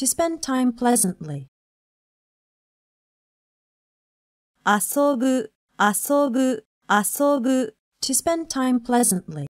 To spend time pleasantly. To spend time pleasantly.